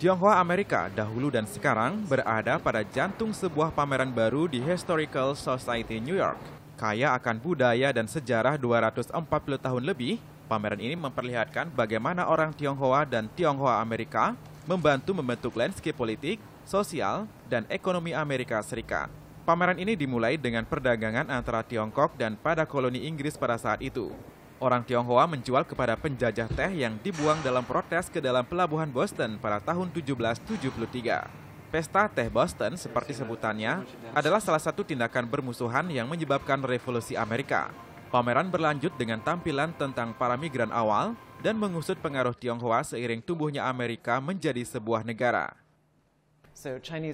Tionghoa Amerika dahulu dan sekarang berada pada jantung sebuah pameran baru di Historical Society New York. Kaya akan budaya dan sejarah 240 tahun lebih, pameran ini memperlihatkan bagaimana orang Tionghoa dan Tionghoa Amerika membantu membentuk landscape politik, sosial, dan ekonomi Amerika Serikat. Pameran ini dimulai dengan perdagangan antara Tiongkok dan pada koloni Inggris pada saat itu. Orang Tionghoa menjual kepada penjajah teh yang dibuang dalam protes ke dalam pelabuhan Boston pada tahun 1773. Pesta Teh Boston, seperti sebutannya, adalah salah satu tindakan bermusuhan yang menyebabkan revolusi Amerika. Pameran berlanjut dengan tampilan tentang para migran awal dan mengusut pengaruh Tionghoa seiring tumbuhnya Amerika menjadi sebuah negara.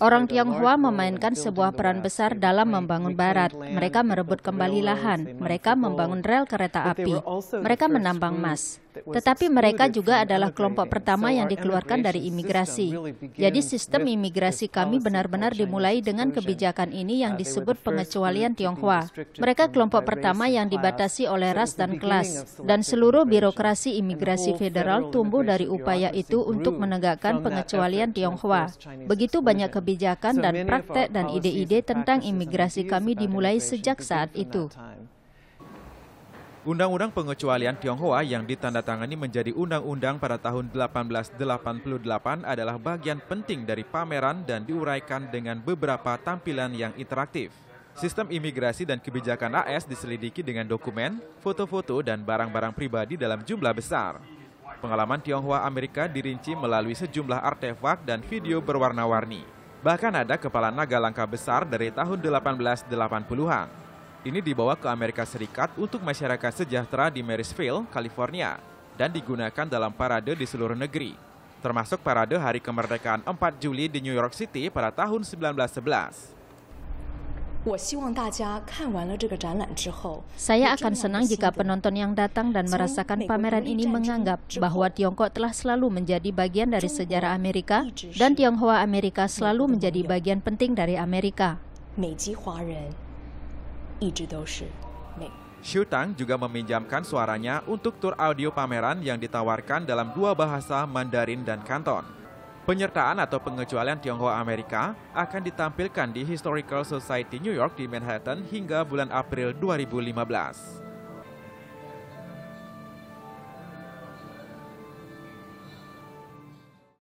Orang Tionghoa memainkan sebuah peran besar dalam membangun Barat. Mereka merebut kembali lahan, mereka membangun rel kereta api, mereka menambang emas. Tetapi mereka juga adalah kelompok pertama yang dikeluarkan dari imigrasi. Jadi sistem imigrasi kami benar-benar dimulai dengan kebijakan ini yang uh, disebut pengecualian Tionghoa. Mereka kelompok pertama yang dibatasi oleh ras dan kelas. Dan seluruh birokrasi imigrasi federal tumbuh dari upaya itu untuk menegakkan pengecualian Tionghoa. Begitu banyak kebijakan dan praktek dan ide-ide tentang imigrasi kami dimulai sejak saat itu. Undang-undang pengecualian Tionghoa yang ditandatangani menjadi undang-undang pada tahun 1888 adalah bagian penting dari pameran dan diuraikan dengan beberapa tampilan yang interaktif. Sistem imigrasi dan kebijakan AS diselidiki dengan dokumen, foto-foto, dan barang-barang pribadi dalam jumlah besar. Pengalaman Tionghoa Amerika dirinci melalui sejumlah artefak dan video berwarna-warni. Bahkan ada kepala naga langka besar dari tahun 1880-an ini dibawa ke Amerika Serikat untuk masyarakat sejahtera di Marysville, California, dan digunakan dalam parade di seluruh negeri, termasuk parade Hari Kemerdekaan 4 Juli di New York City pada tahun 1911. Saya akan senang jika penonton yang datang dan merasakan pameran ini menganggap bahwa Tiongkok telah selalu menjadi bagian dari sejarah Amerika dan Tionghoa Amerika selalu menjadi bagian penting dari Amerika. Xiu Tang juga meminjamkan suaranya untuk tur audio pameran yang ditawarkan dalam dua bahasa Mandarin dan Kanton. Penyertaan atau pengecualian Tionghoa Amerika akan ditampilkan di Historical Society New York di Manhattan hingga bulan April 2015.